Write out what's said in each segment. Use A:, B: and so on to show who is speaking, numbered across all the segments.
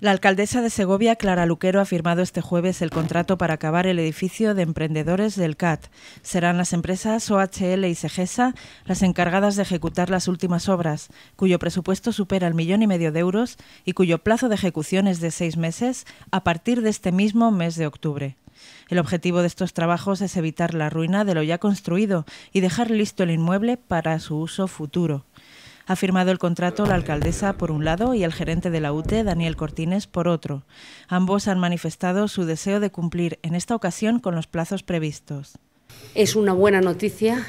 A: La alcaldesa de Segovia, Clara Luquero, ha firmado este jueves el contrato para acabar el edificio de emprendedores del CAT. Serán las empresas OHL y Segesa las encargadas de ejecutar las últimas obras, cuyo presupuesto supera el millón y medio de euros y cuyo plazo de ejecución es de seis meses a partir de este mismo mes de octubre. El objetivo de estos trabajos es evitar la ruina de lo ya construido y dejar listo el inmueble para su uso futuro. Ha firmado el contrato la alcaldesa por un lado y el gerente de la UTE, Daniel Cortines, por otro. Ambos han manifestado su deseo de cumplir en esta ocasión con los plazos previstos.
B: Es una buena noticia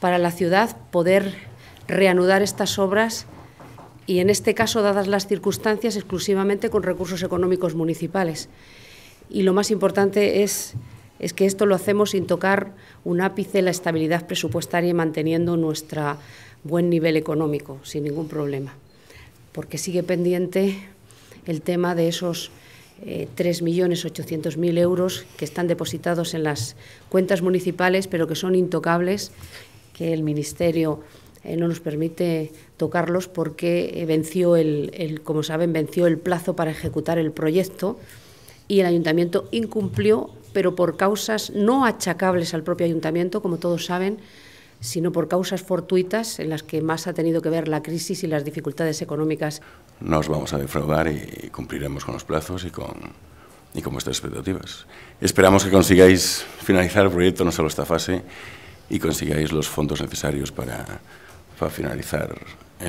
B: para la ciudad poder reanudar estas obras y en este caso, dadas las circunstancias, exclusivamente con recursos económicos municipales. Y lo más importante es es que esto lo hacemos sin tocar un ápice la estabilidad presupuestaria y manteniendo nuestro buen nivel económico, sin ningún problema. Porque sigue pendiente el tema de esos 3.800.000 eh, euros que están depositados en las cuentas municipales, pero que son intocables, que el Ministerio eh, no nos permite tocarlos porque eh, venció el, como saben, venció el plazo para ejecutar el proyecto y el ayuntamiento incumplió, pero por causas no achacables al propio ayuntamiento, como todos saben, sino por causas fortuitas en las que más ha tenido que ver la crisis y las dificultades económicas.
C: Nos vamos a defraudar y cumpliremos con los plazos y con, y con vuestras expectativas. Esperamos que consigáis finalizar el proyecto, no solo esta fase, y consigáis los fondos necesarios para, para finalizar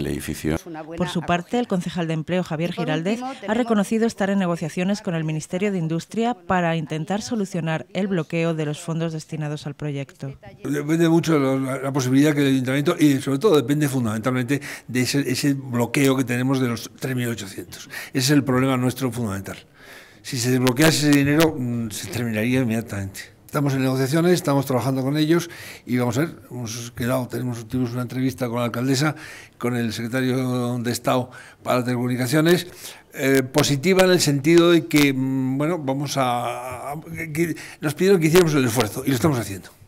C: edificio.
A: Por su parte, el concejal de empleo Javier Giraldez ha reconocido estar en negociaciones con el Ministerio de Industria para intentar solucionar el bloqueo de los fondos destinados al proyecto.
D: Depende mucho de la, posibilidad que el ayuntamiento y sobre todo depende fundamentalmente de ese, ese bloqueo que tenemos de los 3.800. Ese es el problema nuestro fundamental. Si se desbloquease ese dinero, mm, se terminaría inmediatamente estamos en negociaciones, estamos trabajando con ellos y vamos a ver, hemos quedado, tenemos, tuvimos una entrevista con la alcaldesa, con el secretario de Estado para Telecomunicaciones, eh, positiva en el sentido de que, mm, bueno, vamos a... Que nos pidieron que hiciéramos el esfuerzo y lo estamos haciendo.